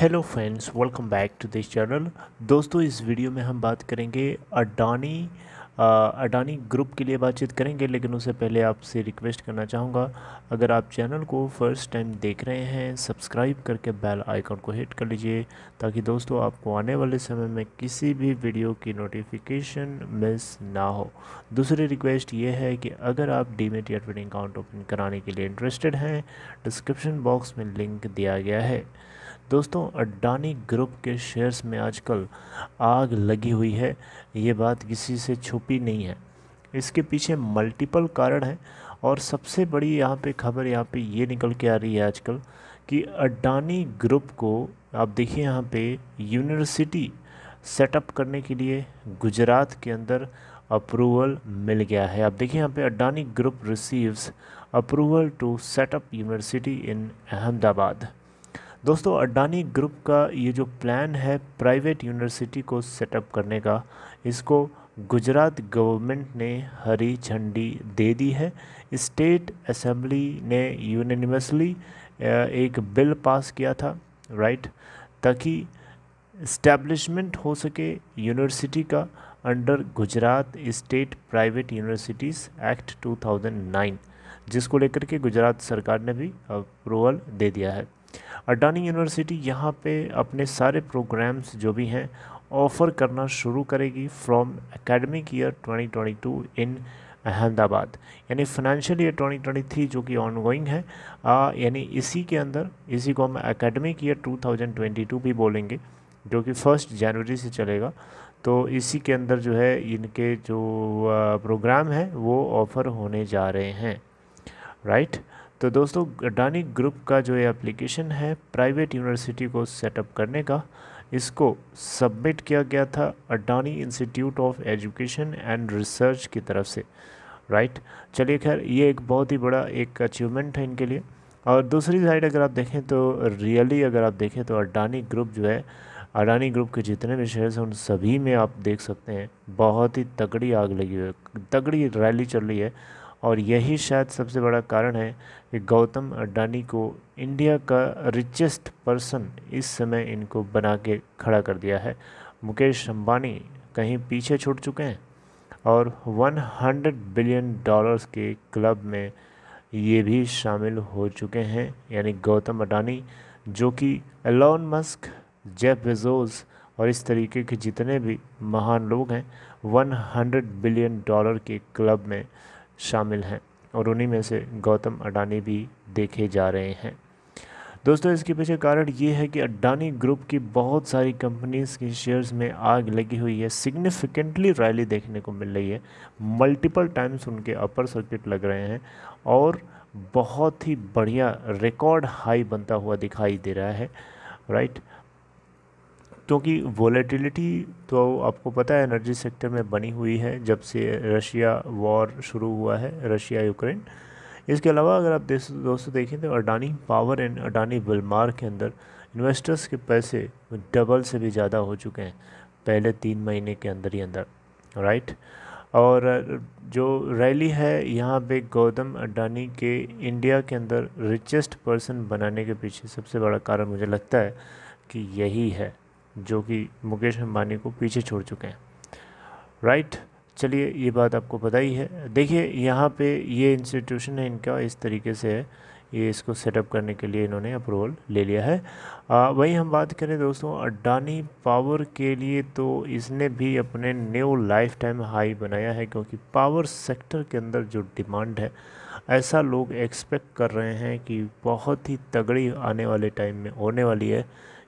Hello friends welcome back to this channel दोस्तों इस video में हम बात करेंगे अडानी अडानी ग्रुप के लिए बातचीत करेंगे लेकिन उससे पहले आपसे रिक्वेस्ट करना चाहूँगा अगर आप चैनल को फर्स्ट टाइम देख रहे हैं सब्सक्राइब करके बेल आइकन को हिट कर लीजिए ताकि दोस्तों आपको आने वाले समय में किसी भी वीडियो की नोटिफिकेशन मिस ना हो दूसरी रिक्वेस्ट ये है कि अगर आप डीमेट या ट्रेडिंग अकाउंट ओपन कराने के लिए इंटरेस्टेड हैं डिस्क्रिप्शन बॉक्स में लिंक दिया गया है दोस्तों अडानी ग्रुप के शेयर्स में आजकल आग लगी हुई है ये बात किसी से छुपी नहीं है इसके पीछे मल्टीपल कारण हैं और सबसे बड़ी यहाँ पे खबर यहाँ पे ये निकल के आ रही है आजकल कि अडानी ग्रुप को आप देखिए यहाँ पे यूनिवर्सिटी सेटअप करने के लिए गुजरात के अंदर अप्रूवल मिल गया है आप देखिए यहाँ पे Adani group receives approval to set up university in Ahmedabad दोस्तों अडानी ग्रुप का ये जो प्लान है प्राइवेट यूनिवर्सिटी को सेटअप करने का इसको गुजरात गवर्नमेंट ने हरी झंडी दे दी है स्टेट असेंबली ने यूनिमसली एक बिल पास किया था राइट ताकि इस्टेब्लिशमेंट हो सके यूनिवर्सिटी का under Gujarat state private universities act 2009 जिसको लेकर के गुजरात सरकार ने भी अप्रूवल दे दिया है अडानी यूनिवर्सिटी यहाँ पे अपने सारे प्रोग्राम्स जो भी हैं ऑफ़र करना शुरू करेगी from academic year 2022 in Ahmedabad यानी फाइनेंशियल ईयर 2023 जो कि ऑनगोइंग है यानी इसी के अंदर इसी को हम एकेडमिक ईयर 2022 भी बोलेंगे जो कि फर्स्ट जनवरी से चलेगा तो इसी के अंदर जो है इनके जो प्रोग्राम हैं वो ऑफ़र होने जा रहे हैं राइट right? तो दोस्तों अडानी ग्रुप का जो ये एप्लीकेशन है प्राइवेट यूनिवर्सिटी को सेटअप करने का इसको सबमिट किया गया था Adani institute of education and research की तरफ से राइट चलिए खैर ये एक बहुत ही बड़ा एक अचीवमेंट है इनके लिए और दूसरी साइड अगर आप देखें तो रियली अगर आप देखें तो अडानी ग्रुप जो है अडानी ग्रुप के जितने भी शेयर्स हैं उन सभी में आप देख सकते हैं बहुत ही तगड़ी आग लगी हुई है तगड़ी रैली चल रही है और यही शायद सबसे बड़ा कारण है कि गौतम अडानी को इंडिया का रिचेस्ट पर्सन इस समय इनको बना के खड़ा कर दिया है मुकेश अंबानी कहीं पीछे छूट चुके हैं और 100 बिलियन डॉलर्स के क्लब में ये भी शामिल हो चुके हैं यानी गौतम अडानी जो कि एलोन मस्क जेफ बेजोस और इस तरीके के जितने भी महान लोग हैं 100 बिलियन डॉलर के क्लब में शामिल हैं और उन्हीं में से गौतम अडानी भी देखे जा रहे हैं दोस्तों इसके पीछे कारण ये है कि अडानी ग्रुप की बहुत सारी कंपनीज के शेयर्स में आग लगी हुई है सिग्निफिकेंटली रैली देखने को मिल रही है मल्टीपल टाइम्स उनके अपर सर्किट लग रहे हैं और बहुत ही बढ़िया रिकॉर्ड हाई बनता हुआ दिखाई दे रहा है राइट right? क्योंकि वॉलेटिलिटी तो आपको पता है एनर्जी सेक्टर में बनी हुई है जब से रशिया वॉर शुरू हुआ है रशिया यूक्रेन इसके अलावा अगर आप दोस्तों देखें तो Adani power and Adani Wilmar के अंदर इन्वेस्टर्स के पैसे डबल से भी ज़्यादा हो चुके हैं पहले तीन महीने के अंदर ही अंदर राइट और जो रैली है यहाँ पे गौतम अडानी के इंडिया के अंदर रिचेस्ट पर्सन बनाने के पीछे सबसे बड़ा कारण मुझे लगता है कि यही है जो कि मुकेश अम्बानी को पीछे छोड़ चुके हैं राइट चलिए ये बात आपको पता ही है देखिए यहाँ पे ये इंस्टीट्यूशन है इनका इस तरीके से है ये इसको सेटअप करने के लिए इन्होंने अप्रूवल ले लिया है आ, वहीं हम बात करें दोस्तों अडानी पावर के लिए तो इसने भी अपने न्यू लाइफ टाइम हाई बनाया है क्योंकि पावर सेक्टर के अंदर जो डिमांड है ऐसा लोग एक्सपेक्ट कर रहे हैं कि बहुत ही तगड़ी आने वाले टाइम में होने वाली है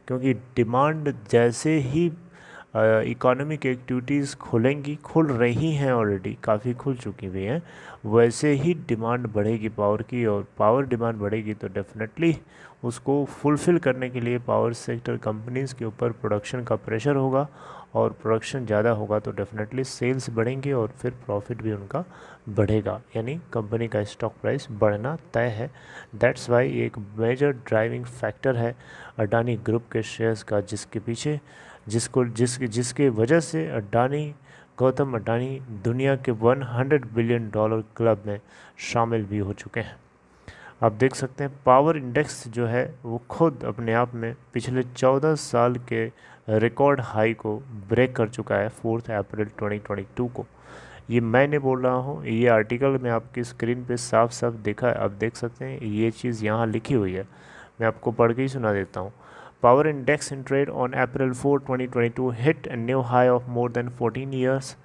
क्योंकि डिमांड जैसे ही इकोनॉमिक एक्टिविटीज़ खुलेंगी खुल रही हैं ऑलरेडी काफ़ी खुल चुकी हुई हैं वैसे ही डिमांड बढ़ेगी पावर की और पावर डिमांड बढ़ेगी तो डेफिनेटली उसको फुलफ़िल करने के लिए पावर सेक्टर कंपनीज़ के ऊपर प्रोडक्शन का प्रेशर होगा और प्रोडक्शन ज़्यादा होगा तो डेफिनेटली सेल्स बढ़ेंगे और फिर प्रॉफिट भी उनका बढ़ेगा यानी कंपनी का स्टॉक प्राइस बढ़ना तय है दैट्स वाई एक मेजर ड्राइविंग फैक्टर है अडानी ग्रुप के शेयर्स का जिसके पीछे जिसको जिस जिसके वजह से अडानी गौतम अडानी दुनिया के 100 बिलियन डॉलर क्लब में शामिल भी हो चुके हैं आप देख सकते हैं पावर इंडेक्स जो है वो खुद अपने आप में पिछले चौदह साल के रिकॉर्ड हाई को ब्रेक कर चुका है फोर्थ अप्रैल 2022 को ये मैंने बोल रहा हूँ ये आर्टिकल में आपकी स्क्रीन पे साफ साफ देखा है आप देख सकते हैं ये चीज़ यहाँ लिखी हुई है मैं आपको पढ़ के ही सुना देता हूँ power index in trade on April twenty two hit new high of more than fourteen years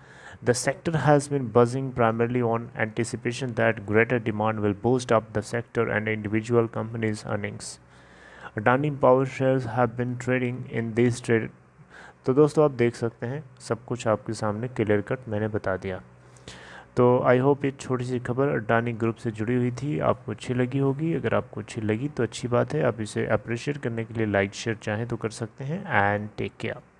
The sector has been buzzing primarily on anticipation that greater demand will boost up the sector and individual companies' earnings. Adani power share have been trading in this trade तो दोस्तों आप देख सकते हैं सब कुछ आपके सामने क्लियर कट मैंने बता दिया तो आई होप ये छोटी सी खबर अडानी ग्रुप से जुड़ी हुई थी आपको अच्छी लगी होगी अगर आपको अच्छी लगी तो अच्छी बात है आप इसे अप्रिशिएट करने के लिए लाइक शेयर चाहें तो कर सकते हैं एंड टेक केयर